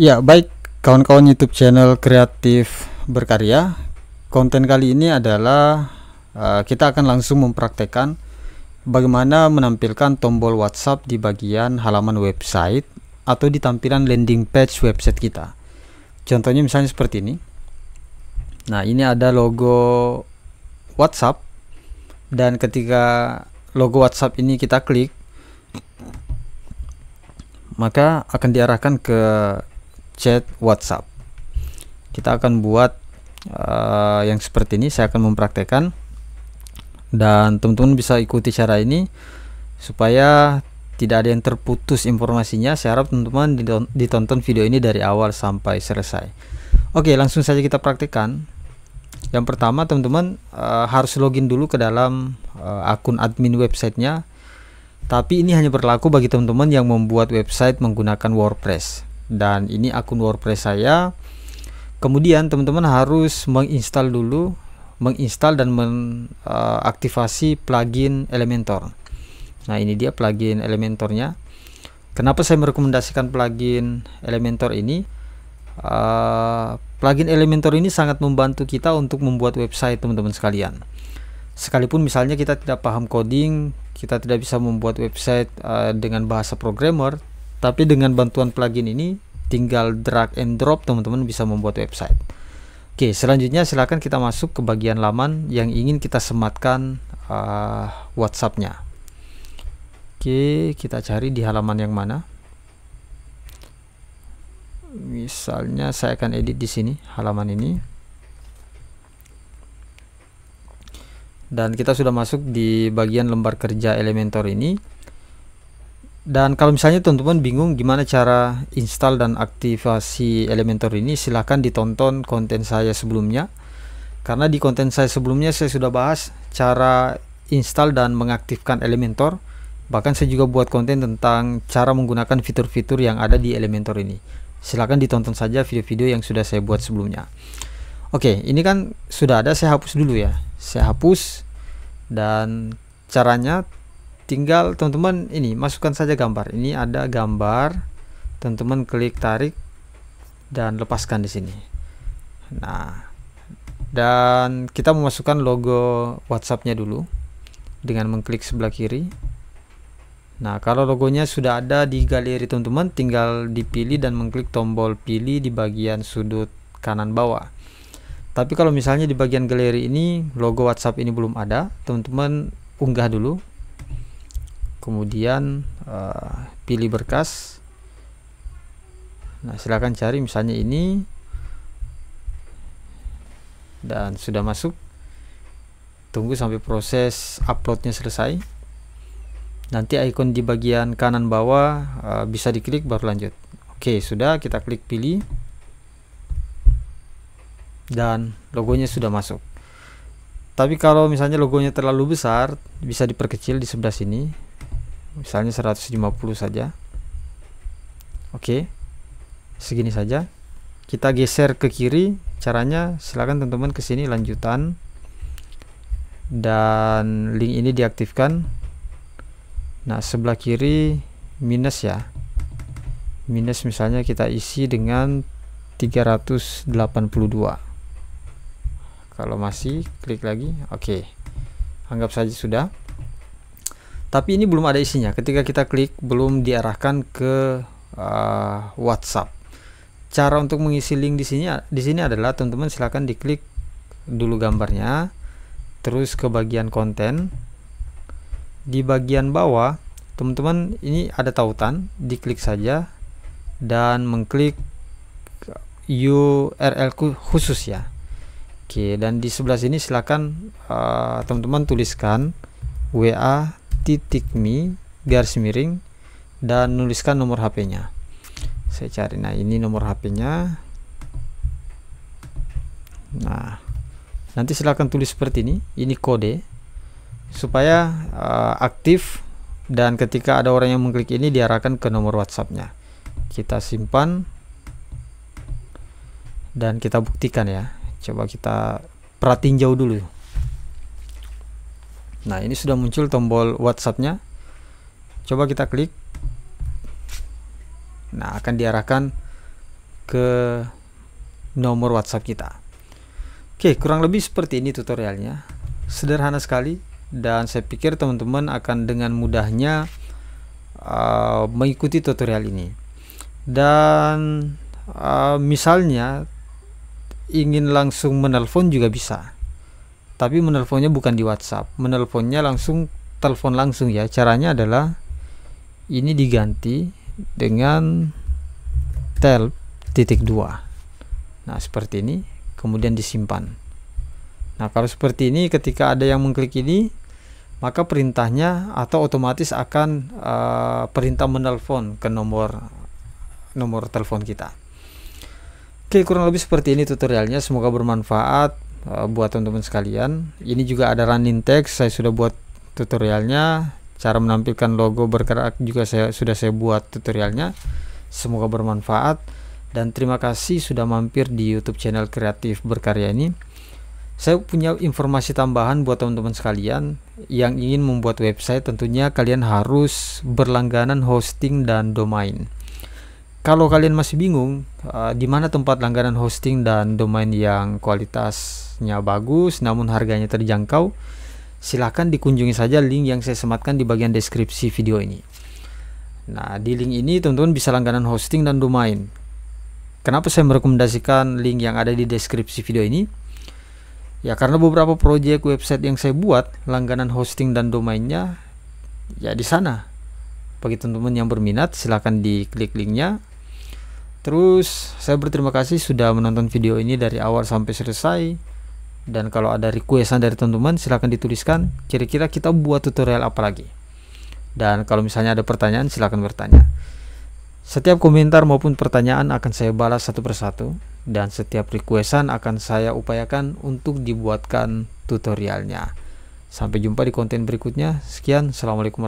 Ya, baik kawan-kawan YouTube channel Kreatif Berkarya. Konten kali ini adalah uh, kita akan langsung mempraktekkan bagaimana menampilkan tombol WhatsApp di bagian halaman website atau di tampilan landing page website kita. Contohnya misalnya seperti ini. Nah, ini ada logo WhatsApp dan ketika logo WhatsApp ini kita klik maka akan diarahkan ke chat WhatsApp. Kita akan buat uh, yang seperti ini, saya akan mempraktekkan dan teman-teman bisa ikuti cara ini supaya tidak ada yang terputus informasinya. Saya harap teman-teman ditonton video ini dari awal sampai selesai. Oke, langsung saja kita praktekkan. Yang pertama, teman-teman uh, harus login dulu ke dalam uh, akun admin websitenya. Tapi ini hanya berlaku bagi teman-teman yang membuat website menggunakan WordPress dan ini akun WordPress saya kemudian teman-teman harus menginstal dulu menginstal dan mengaktifasi eh, uh, plugin Elementor nah ini dia plugin Elementornya kenapa saya merekomendasikan plugin Elementor ini uh, plugin Elementor ini sangat membantu kita untuk membuat website teman-teman sekalian sekalipun misalnya kita tidak paham coding kita tidak bisa membuat website uh, dengan bahasa programmer tapi dengan bantuan plugin ini tinggal drag and drop teman-teman bisa membuat website. Oke, selanjutnya silakan kita masuk ke bagian laman yang ingin kita sematkan uh, WhatsApp-nya. Oke, kita cari di halaman yang mana. Misalnya saya akan edit di sini halaman ini. Dan kita sudah masuk di bagian lembar kerja Elementor ini dan kalau misalnya teman-teman bingung gimana cara install dan aktivasi Elementor ini, silahkan ditonton konten saya sebelumnya. Karena di konten saya sebelumnya saya sudah bahas cara install dan mengaktifkan Elementor. Bahkan saya juga buat konten tentang cara menggunakan fitur-fitur yang ada di Elementor ini. Silahkan ditonton saja video-video yang sudah saya buat sebelumnya. Oke, ini kan sudah ada, saya hapus dulu ya. Saya hapus dan caranya tinggal teman-teman ini masukkan saja gambar ini ada gambar teman-teman klik tarik dan lepaskan di sini nah dan kita memasukkan logo WhatsAppnya dulu dengan mengklik sebelah kiri nah kalau logonya sudah ada di galeri teman-teman tinggal dipilih dan mengklik tombol pilih di bagian sudut kanan bawah tapi kalau misalnya di bagian galeri ini logo WhatsApp ini belum ada teman-teman unggah dulu kemudian uh, pilih berkas nah silahkan cari misalnya ini dan sudah masuk tunggu sampai proses uploadnya selesai nanti icon di bagian kanan bawah uh, bisa diklik baru lanjut oke sudah kita klik pilih dan logonya sudah masuk tapi kalau misalnya logonya terlalu besar bisa diperkecil di sebelah sini misalnya 150 saja oke segini saja kita geser ke kiri caranya silakan teman-teman ke sini lanjutan dan link ini diaktifkan nah sebelah kiri minus ya minus misalnya kita isi dengan 382 kalau masih klik lagi oke okay. anggap saja sudah tapi ini belum ada isinya ketika kita klik belum diarahkan ke uh, WhatsApp cara untuk mengisi link di sini di sini adalah teman-teman silahkan diklik dulu gambarnya terus ke bagian konten di bagian bawah teman-teman ini ada tautan diklik saja dan mengklik URL khusus ya Oke dan di sebelah sini silahkan eh, teman-teman uh, teman -teman tuliskan WA titik mi garis miring dan nuliskan nomor HP-nya saya cari nah ini nomor HP-nya nah nanti silakan tulis seperti ini ini kode supaya uh, aktif dan ketika ada orang yang mengklik ini diarahkan ke nomor WhatsApp-nya kita simpan dan kita buktikan ya coba kita perhatiin jauh dulu Nah, ini sudah muncul tombol WhatsApp-nya. Coba kita klik. Nah, akan diarahkan ke nomor WhatsApp kita. Oke, kurang lebih seperti ini tutorialnya. Sederhana sekali dan saya pikir teman-teman akan dengan mudahnya uh, mengikuti tutorial ini. Dan uh, misalnya ingin langsung menelpon juga bisa tapi menelponnya bukan di WhatsApp menelponnya langsung telepon langsung ya caranya adalah ini diganti dengan tel titik dua nah seperti ini kemudian disimpan nah kalau seperti ini ketika ada yang mengklik ini maka perintahnya atau otomatis akan uh, perintah menelpon ke nomor nomor telepon kita Oke kurang lebih seperti ini tutorialnya semoga bermanfaat Eh, buat teman-teman sekalian ini juga ada running text saya sudah buat tutorialnya cara menampilkan logo bergerak juga saya sudah saya buat tutorialnya semoga bermanfaat dan terima kasih sudah mampir di YouTube channel kreatif berkarya ini saya punya informasi tambahan buat teman-teman sekalian yang ingin membuat website tentunya kalian harus berlangganan hosting dan domain kalau kalian masih bingung uh, di mana tempat langganan hosting dan domain yang kualitasnya bagus namun harganya terjangkau, silahkan dikunjungi saja link yang saya sematkan di bagian deskripsi video ini. Nah, di link ini teman-teman bisa langganan hosting dan domain. Kenapa saya merekomendasikan link yang ada di deskripsi video ini? Ya, karena beberapa proyek website yang saya buat, langganan hosting dan domainnya ya di sana. Bagi teman-teman yang berminat, silahkan diklik linknya Terus saya berterima kasih sudah menonton video ini dari awal sampai selesai. Dan kalau ada requestan dari teman-teman silahkan dituliskan kira-kira kita buat tutorial apa lagi. Dan kalau misalnya ada pertanyaan silahkan bertanya. Setiap komentar maupun pertanyaan akan saya balas satu persatu. Dan setiap requestan akan saya upayakan untuk dibuatkan tutorialnya. Sampai jumpa di konten berikutnya. Sekian, Assalamualaikum